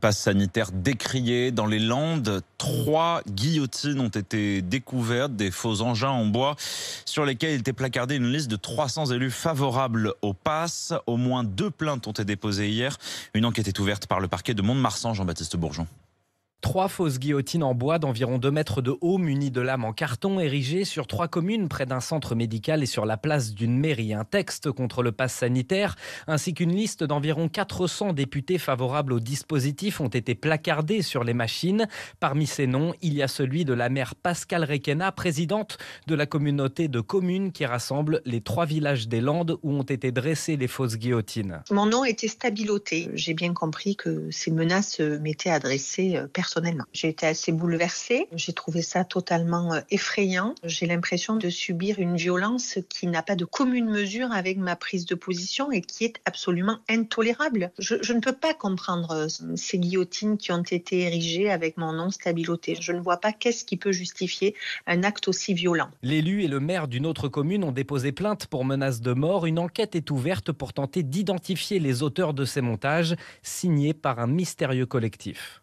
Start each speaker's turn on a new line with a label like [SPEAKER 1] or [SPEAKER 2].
[SPEAKER 1] passe sanitaire décrié. Dans les Landes, trois guillotines ont été découvertes, des faux engins en bois sur lesquels était placardée une liste de 300 élus favorables au pass. Au moins deux plaintes ont été déposées hier. Une enquête est ouverte par le parquet de Mont-de-Marsan, Jean-Baptiste Bourgeon.
[SPEAKER 2] Trois fausses guillotines en bois d'environ 2 mètres de haut, munies de lames en carton, érigées sur trois communes près d'un centre médical et sur la place d'une mairie. Un texte contre le pass sanitaire, ainsi qu'une liste d'environ 400 députés favorables au dispositif ont été placardés sur les machines. Parmi ces noms, il y a celui de la maire Pascal Requena, présidente de la communauté de communes qui rassemble les trois villages des Landes où ont été dressées les fausses guillotines.
[SPEAKER 3] Mon nom était stabiloté. J'ai bien compris que ces menaces m'étaient adressées personnellement euh, personnellement. J'ai été assez bouleversée. J'ai trouvé ça totalement euh, effrayant. J'ai l'impression de subir une violence qui n'a pas de commune mesure avec ma prise de position et qui est absolument intolérable. Je, ne peux pas comprendre euh, ces guillotines qui ont été érigées avec mon nom stabiloté. Je ne vois pas qu'est-ce qui peut justifier un acte aussi violent.
[SPEAKER 2] L'élu et le maire d'une autre commune ont déposé plainte pour menace de mort. Une enquête est ouverte pour tenter d'identifier les auteurs de ces montages signés par un mystérieux collectif.